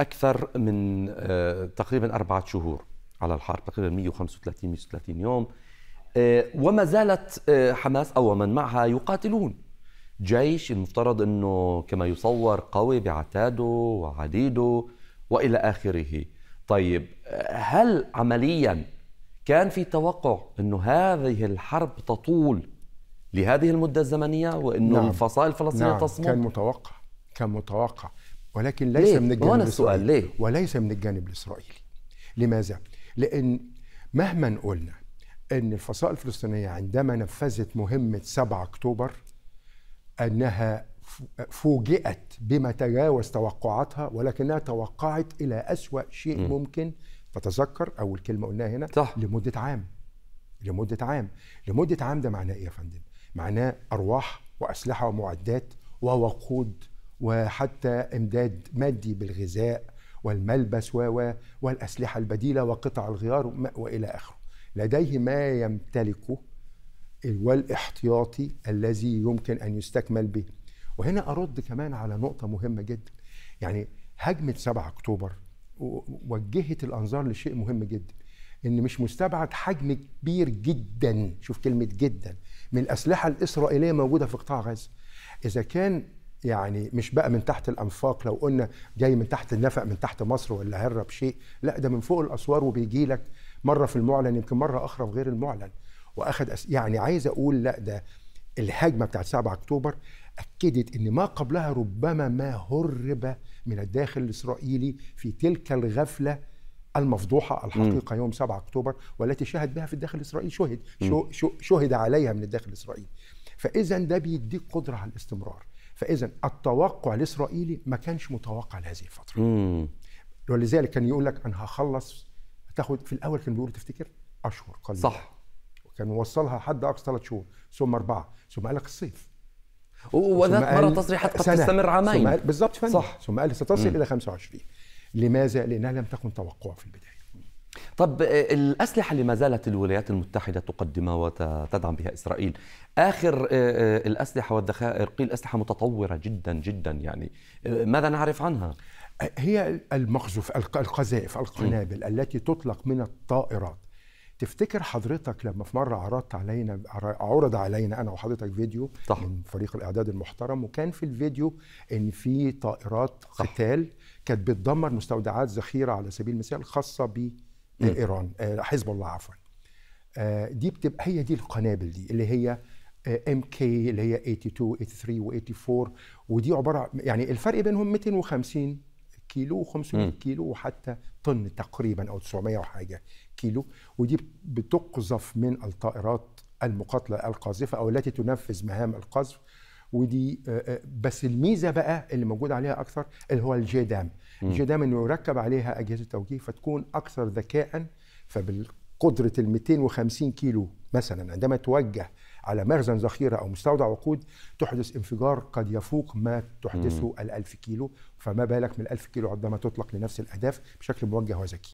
أكثر من آه، تقريبا أربعة شهور على الحرب تقريبا 135 130 يوم آه، وما زالت آه، حماس أو من معها يقاتلون جيش المفترض أنه كما يصور قوي بعتاده وعديده وإلى آخره طيب هل عمليا كان في توقع أنه هذه الحرب تطول لهذه المدة الزمنية وأنه نعم. الفصائل الفلسطينية نعم. تصمد؟ كان متوقع كان متوقع ولكن ليس ليه؟ من الجانب السؤال ليه؟ وليس من الجانب الاسرائيلي لماذا لان مهما قلنا ان الفصائل الفلسطينيه عندما نفذت مهمه 7 اكتوبر انها فوجئت بما تجاوز توقعاتها ولكنها توقعت الى اسوا شيء م. ممكن تتذكر اول كلمه قلناها هنا صح. لمده عام لمده عام لمده عام ده معناه ايه يا فندم معناه ارواح واسلحه ومعدات ووقود وحتى امداد مادي بالغذاء والملبس والاسلحه البديله وقطع الغيار والى اخره لديه ما يمتلكه والاحتياطي الذي يمكن ان يستكمل به وهنا ارد كمان على نقطه مهمه جدا يعني هجمه 7 اكتوبر وجهت الانظار لشيء مهم جدا ان مش مستبعد حجم كبير جدا شوف كلمه جدا من الاسلحه الاسرائيليه موجوده في قطاع غزه اذا كان يعني مش بقى من تحت الانفاق لو قلنا جاي من تحت النفق من تحت مصر ولا هرب شيء لا ده من فوق الاسوار وبيجي لك مره في المعلن يمكن مره اخرى في غير المعلن واخد أس... يعني عايز اقول لا ده الهجمه بتاعت 7 اكتوبر اكدت ان ما قبلها ربما ما هرب من الداخل الاسرائيلي في تلك الغفله المفضوحه الحقيقه م. يوم 7 اكتوبر والتي شهد بها في الداخل الاسرائيلي شهد شهد عليها من الداخل الاسرائيلي فاذا ده بيديك قدره على الاستمرار فاذا التوقع الاسرائيلي ما كانش متوقع لهذه الفتره مم. ولذلك كان يقول لك انا هخلص تاخد في الاول كان بيقول تفتكر اشهر قليله صح وكان وصلها حد اقصى ثلاث شهور ثم اربعه ثم قال لك الصيف وذات مره تصريحات قد تستمر عامين بالظبط فندم صح ثم قال ستصل مم. الى 25 لماذا؟ لانها لم تكن توقع في البدايه طب آه، الأسلحة اللي ما زالت الولايات المتحدة تقدمها وتدعم بها إسرائيل آخر آه، آه، الأسلحة والذخائر قيل أسلحة متطورة جدا جدا يعني ماذا نعرف عنها؟ هي المقذوف القذائف القنابل التي تطلق من الطائرات تفتكر حضرتك لما في مرة عرضت علينا عرض علينا أنا وحضرتك فيديو صح. من فريق الإعداد المحترم وكان في الفيديو إن في طائرات قتال كانت بتدمر مستودعات ذخيرة على سبيل المثال خاصة ب آه، ايران آه، حزب الله عفوا آه، دي بتبقى هي دي القنابل دي اللي هي ام كي اللي هي 82 83 و84 ودي عباره يعني الفرق بينهم 250 كيلو و500 كيلو وحتى طن تقريبا او 900 وحاجه كيلو ودي بتقذف من الطائرات المقاتله القاذفه او التي تنفذ مهام القذف ودي آه، آه، بس الميزه بقى اللي موجود عليها اكثر اللي هو الجي دام الجي دام انه يركب عليها اجهزه توجيه فتكون اكثر ذكاء فبالقدره ال 250 كيلو مثلا عندما توجه على مخزن ذخيره او مستودع وقود تحدث انفجار قد يفوق ما تحدثه ال 1000 كيلو فما بالك من ال 1000 كيلو عندما تطلق لنفس الاهداف بشكل موجه وذكي